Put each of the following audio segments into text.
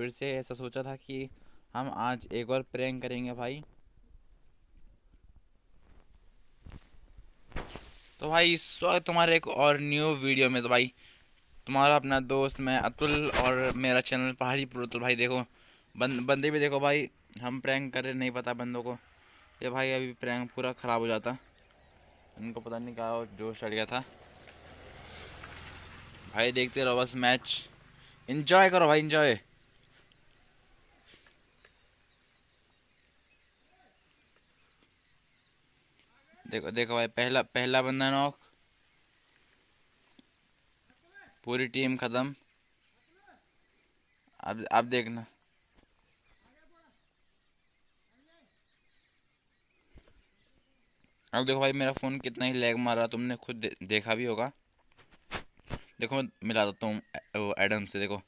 फिर से ऐसा सोचा था कि हम आज एक और प्रैंक करेंगे भाई तो भाई स्वागत तुम्हारे एक और न्यू वीडियो में तो भाई तुम्हारा अपना दोस्त मैं अतुल और मेरा चैनल पहाड़ी पुरुतुल तो भाई देखो बंद बंदे भी देखो भाई हम प्रैंक कर रहे नहीं पता बंदों को ये भाई अभी प्रैंक पूरा ख़राब हो जाता उनको पता नहीं क्या जोश चढ़ गया था भाई देखते रहो बस मैच इन्जॉय करो भाई इन्जॉय देखो देखो भाई पहला पहला बंदा नॉक पूरी टीम ख़त्म अब अब देखना अब देखो भाई मेरा फ़ोन कितना ही लैग मार रहा तुमने खुद दे, देखा भी होगा देखो मैं मिला देता हूँ एडम से देखो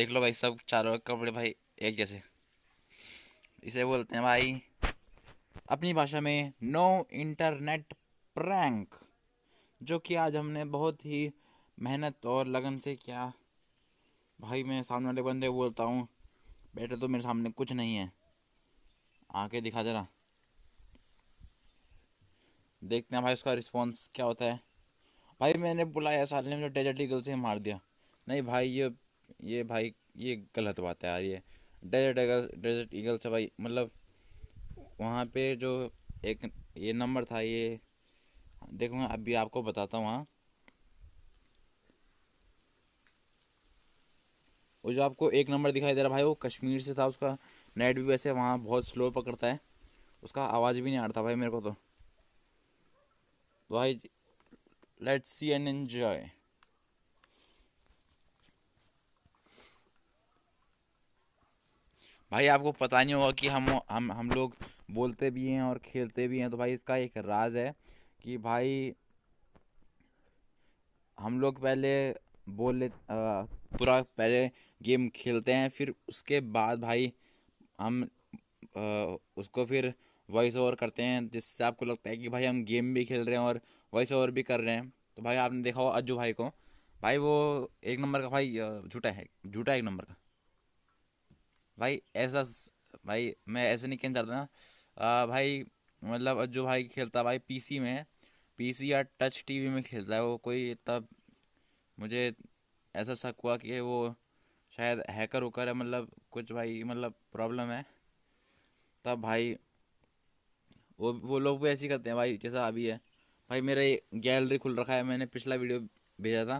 देख लो भाई सब चारों कपड़े भाई एक जैसे इसे बोलते हैं भाई अपनी भाषा में नो इंटरनेट प्रैंक जो कि आज हमने बहुत ही मेहनत और लगन से किया भाई मैं सामने वाले बंदे बोलता हूँ बेटा तो मेरे सामने कुछ नहीं है आके दिखा देना देखते हैं भाई उसका रिस्पॉन्स क्या होता है भाई मैंने बुलाया साल ने डेजर्ट ईगल से मार दिया नहीं भाई ये ये भाई ये गलत बात है यार ये डेजर्ट ईगल डेजर्ट ईगल से भाई मतलब वहाँ पे जो एक ये नंबर था ये देखो मैं अभी आपको बताता हूँ वहाँ वो जो आपको एक नंबर दिखाई दे रहा भाई वो कश्मीर से था उसका नेट भी वैसे वहाँ बहुत स्लो पकड़ता है उसका आवाज़ भी नहीं आ रहा भाई मेरे को तो भाई लेट्स सी एंड एन्जॉय भाई आपको पता नहीं होगा कि हम हम हम लोग बोलते भी हैं और खेलते भी हैं तो भाई इसका एक राज है कि भाई हम लोग पहले बोल ले पूरा पहले गेम खेलते हैं फिर उसके बाद भाई हम आ, उसको फिर वॉइस ओवर करते हैं जिससे आपको लगता है कि भाई हम गेम भी खेल रहे हैं और वॉइस ओवर भी कर रहे हैं तो भाई आपने देखा हो अज्जू भाई को भाई वो एक नंबर का भाई झूठा है झूठा एक नंबर का भाई ऐसा भाई मैं ऐसे नहीं कहना चाहता ना आ, भाई मतलब जो भाई खेलता है भाई पीसी में पी पीसी या टच टीवी में खेलता है वो कोई तब मुझे ऐसा शक हुआ कि वो शायद हैकर उकर है मतलब कुछ भाई मतलब प्रॉब्लम है तब भाई वो वो लोग भी ऐसे करते हैं भाई जैसा अभी है भाई मेरा गैलरी खुल रखा है मैंने पिछला वीडियो भेजा था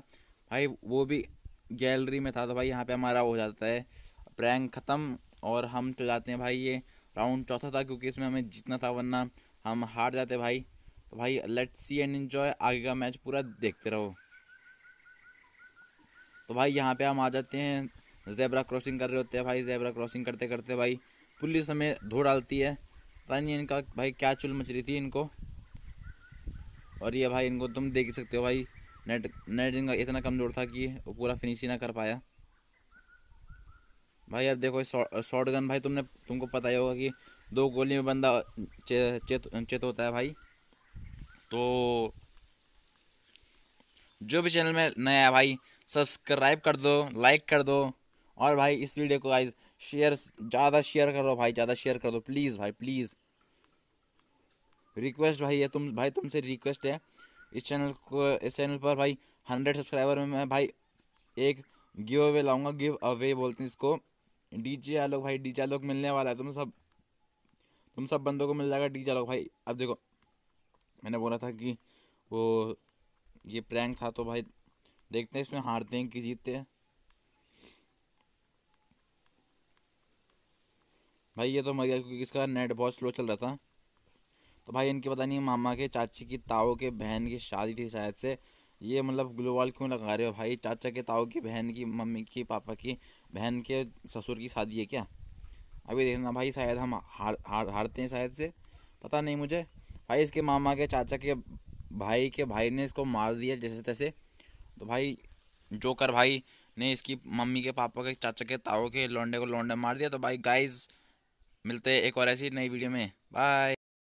भाई वो भी गैलरी में था तो भाई यहाँ पे हमारा हो जाता है प्रैंक ख़त्म और हम चल जाते हैं भाई ये राउंड चौथा था क्योंकि इसमें हमें जीतना था वरना हम हार जाते भाई तो भाई लेट सी एंड इन्जॉय आगे का मैच पूरा देखते रहो तो भाई यहाँ पे हम आ जाते हैं जेबरा क्रॉसिंग कर रहे होते हैं भाई जेबरा क्रॉसिंग करते करते भाई पुलिस हमें धो डालती है पता नहीं इनका भाई क्या चुल मच रही थी इनको और ये भाई इनको तुम देख सकते हो भाई नेट नेट इनका इतना कमज़ोर था कि वो पूरा फिनिश ही ना कर पाया भाई यार देखो शॉर्ट गन भाई तुमने तुमको पता ही होगा कि दो गोली में बंदा चेत चेत चे होता है भाई तो जो भी चैनल में नया है भाई सब्सक्राइब कर दो लाइक कर दो और भाई इस वीडियो को गाइस शेयर ज़्यादा शेयर करो भाई ज़्यादा शेयर कर दो प्लीज़ भाई प्लीज़ रिक्वेस्ट भाई है तुम भाई तुमसे रिक्वेस्ट है इस चैनल को इस चैनल पर भाई हंड्रेड सब्सक्राइबर में मैं भाई एक गिव अवे लाऊंगा गिव अवे बोलते हैं इसको डीजे आलोक भाई डीजे आलोक मिलने वाला है तुम सब तुम सब बंदों को मिल जाएगा डीजे आलोक भाई अब देखो मैंने बोला था कि वो ये प्रैंक था तो भाई देखते हैं इसमें हारते हैं कि जीतते हैं भाई ये तो मर गया क्योंकि इसका नेट बहुत स्लो चल रहा था तो भाई इनके पता नहीं मामा के चाची की ताओ के बहन की शादी थी शायद से ये मतलब ग्लोवाल क्यों लगा रहे हो भाई चाचा के ताओ की बहन की मम्मी की पापा की बहन के ससुर की शादी है क्या अभी देखना भाई शायद हम हार हार हारते हैं शायद से पता नहीं मुझे भाई इसके मामा के चाचा के भाई के भाई ने इसको मार दिया जैसे तैसे तो भाई जोकर भाई ने इसकी मम्मी के पापा के चाचा के ताओ के लौंडे को लौंडे मार दिया तो भाई गाइस मिलते हैं एक और ऐसी नई वीडियो में बाय